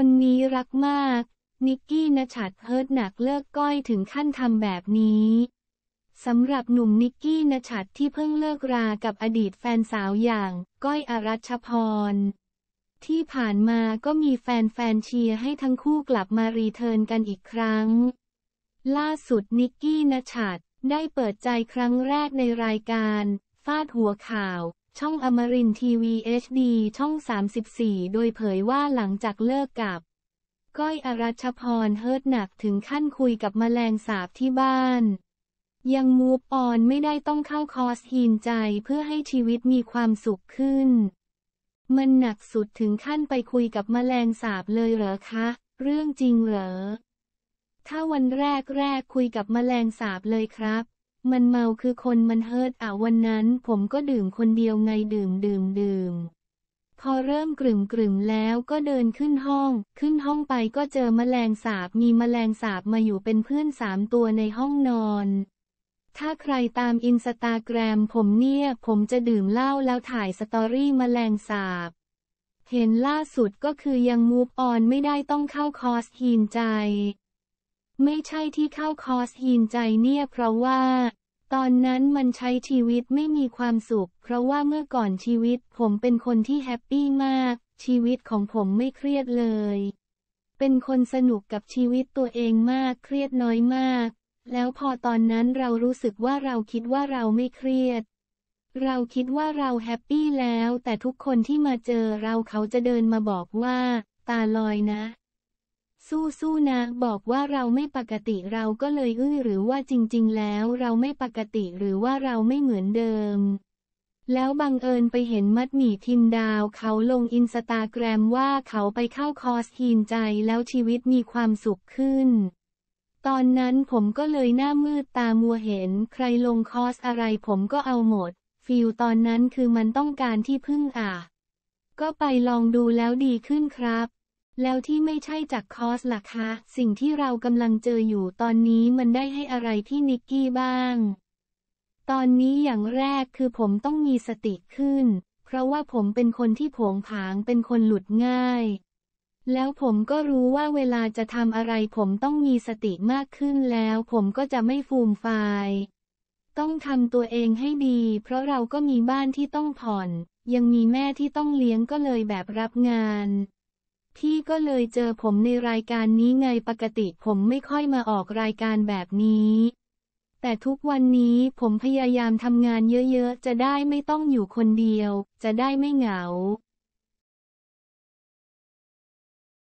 คนนี้รักมาก นิกกี้นชัดเฮิร์ตหนักเลิกก้อยถึงขั้นทำแบบนี้สำหรับหนุ่มนิกกี้นชัดที่เพิ่งเลิกรากับอดีตแฟนสาวอย่าง ก้อยอรัชพรที่ผ่านมาก็มีแฟนๆเชียร์ให้ทั้งคู่กลับมารีเทิร์นกันอีกครั้ง ล่าสุดนิกกี้นชัดได้เปิดใจครั้งแรกในรายการฟาดหัวข่าวช่องอมรินทีวีเอชดีช่อง 34 โดยเผยว่าหลังจากเลิกกับ ก้อยอรัชพรเฮิร์ตหนักถึงขั้นคุยกับมแมลงสาบที่บ้าน ยังมูฟออนไม่ได้ต้องเข้าคอร์สฮีนใจเพื่อให้ชีวิตมีความสุขขึ้น มันหนักสุดถึงขั้นไปคุยกับมแมลงสาบเลยเหรอคะ เรื่องจริงเหรอ ถ้าวันแรกแรกคุยกับมแมลงสาบเลยครับมันเมาคือคนมันเฮิร์ตอ่ะ วันนั้นผมก็ดื่มคนเดียวไงดื่มดื่มดื่ม พอเริ่มกลุ่มกลุ่มแล้วก็เดินขึ้นห้อง ขึ้นห้องไปก็เจอมแมลงสาบมีมแมลงสาบมาอยู่เป็นเพื่อนสามตัวในห้องนอน ถ้าใครตามอินสตาแกรมผมเนี่ย ผมจะดื่มเหล้าแล้วถ่ายสตอรี่มแมลงสาบ เห็นล่าสุดก็คือยังมูฟออนไม่ได้ต้องเข้าคอร์สฮีนใจไม่ใช่ที่เข้าคอร์สหินใจเนี่ยเพราะว่า ตอนนั้นมันใช้ชีวิตไม่มีความสุข เพราะว่าเมื่อก่อนชีวิตผมเป็นคนที่แฮปปี้มาก ชีวิตของผมไม่เครียดเลย เป็นคนสนุกกับชีวิตตัวเองมากเครียดน้อยมาก แล้วพอตอนนั้นเรารู้สึกว่าเราคิดว่าเราไม่เครียด เราคิดว่าเราแฮปปี้แล้ว แต่ทุกคนที่มาเจอเราเขาจะเดินมาบอกว่า ตาลอยนะสู้สู้นะ บอกว่าเราไม่ปกติเราก็เลยอื้อหรือว่าจริงๆ แล้วเราไม่ปกติหรือว่าเราไม่เหมือนเดิม แล้วบังเอิญไปเห็นมัดหมี่ทิมดาว เขาลงอินสตาแกรมว่าเขาไปเข้าคอร์สฮีนใจแล้วชีวิตมีความสุขขึ้น ตอนนั้นผมก็เลยหน้ามืดตามัวเห็น ใครลงคอร์สอะไรผมก็เอาหมดฟิลตอนนั้นคือมันต้องการที่พึ่งอ่ะก็ไปลองดูแล้วดีขึ้นครับแล้วที่ไม่ใช่จากคอสล่ะคะ สิ่งที่เรากำลังเจออยู่ตอนนี้มันได้ให้อะไรพี่นิกกี้บ้าง ตอนนี้อย่างแรกคือผมต้องมีสติขึ้น เพราะว่าผมเป็นคนที่ผงผางเป็นคนหลุดง่าย แล้วผมก็รู้ว่าเวลาจะทำอะไรผมต้องมีสติมากขึ้นแล้วผมก็จะไม่ฟูมฟาย ต้องทำตัวเองให้ดี เพราะเราก็มีบ้านที่ต้องผ่อน ยังมีแม่ที่ต้องเลี้ยงก็เลยแบบรับงานพี่ก็เลยเจอผมในรายการนี้ไงปกติผมไม่ค่อยมาออกรายการแบบนี้ แต่ทุกวันนี้ผมพยายามทำงานเยอะๆ จะได้ไม่ต้องอยู่คนเดียว จะได้ไม่เหงา